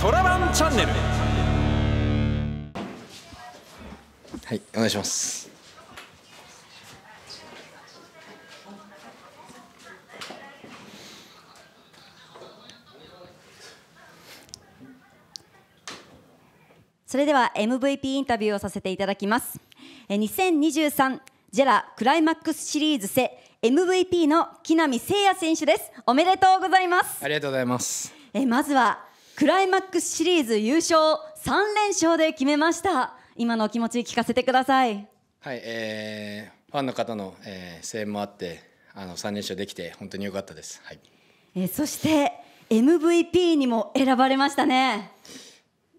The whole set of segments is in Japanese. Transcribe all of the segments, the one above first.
トラバンチャンネルはいお願いしますそれでは MVP インタビューをさせていただきます2023ジェラクライマックスシリーズセ MVP の木浪聖也選手ですおめでとうございますありがとうございますえまずはクライマックスシリーズ優勝3連勝で決めました今のお気持ち聞かせてくださいはい、えー、ファンの方の、えー、声援もあってあの3連勝できて本当に良かったです、はいえー、そして MVP にも選ばれましたね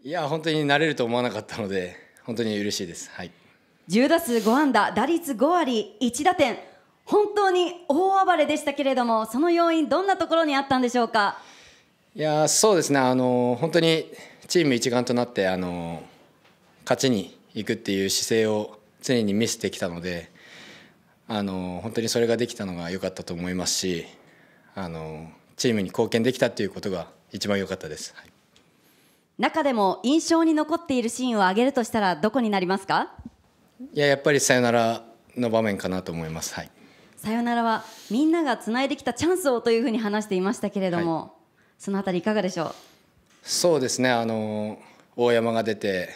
いや本当になれると思わなかったので本当に嬉しいです、はい、10打数5安打打率5割1打点本当に大暴れでしたけれどもその要因どんなところにあったんでしょうかいやそうですねあの本当にチーム一丸となってあの勝ちにいくっていう姿勢を常に見せてきたのであの本当にそれができたのが良かったと思いますしあのチームに貢献できたっていうことが一番良かったです、はい、中でも印象に残っているシーンを挙げるとしたらどこになりますかいややっぱりさよならの場面かなと思います。はい、さよならはみんながつないできたチャンスをというふうに話していましたけれども。はいそのあたりいかがでしょうそうですねあの大山が出て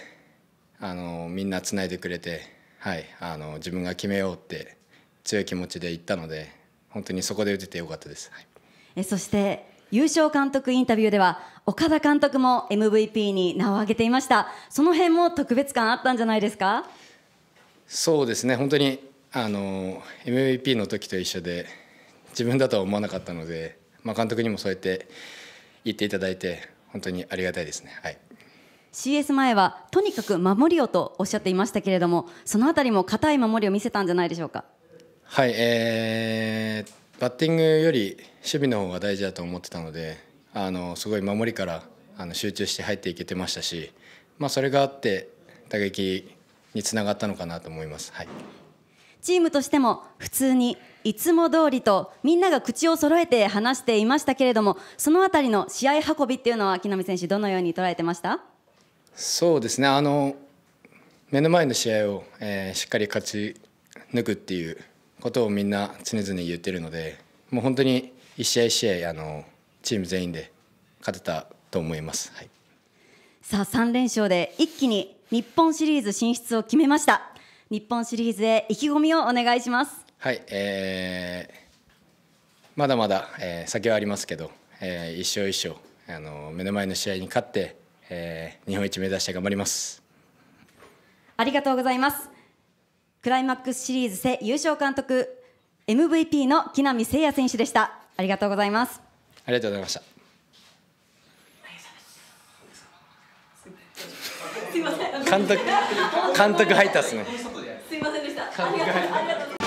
あのみんなつないでくれて、はい、あの自分が決めようって強い気持ちで行ったので本当にそこで打ててよかったです。はい、えそして優勝監督インタビューでは岡田監督も MVP に名を挙げていましたその辺も特別感あったんじゃないですかそうですね本当にあの MVP の時と一緒で自分だとは思わなかったので、まあ、監督にもそうやって言っていただいて本当にありがたいですね。はい CS 前はとにかく守りをとおっしゃっていましたけれどもそのあたりも堅い守りを見せたんじゃないでしょうかはい、えー、バッティングより守備の方が大事だと思ってたのであのすごい守りからあの集中して入っていけてましたし、まあ、それがあって打撃につながったのかなと思います。はいチームとしても普通にいつも通りとみんなが口を揃えて話していましたけれどもその辺りの試合運びっていうのは木浪選手どのように捉えてましたそうですねあの目の前の試合を、えー、しっかり勝ち抜くっていうことをみんな常々言ってるのでもう本当に一試合1試合あのチーム全員で勝てたと思います。はい、さあ3連勝で一気に日本シリーズ進出を決めました。日本シリーズへ意気込みをお願いします。はい、えー、まだまだ、えー、先はありますけど、えー、一勝一勝あの目の前の試合に勝って、えー、日本一目指して頑張ります。ありがとうございます。クライマックスシリーズ戦優勝監督 MVP の木浪聖也選手でした。ありがとうございます。ありがとうございました。監督監督入ったっすね。すいませんでした。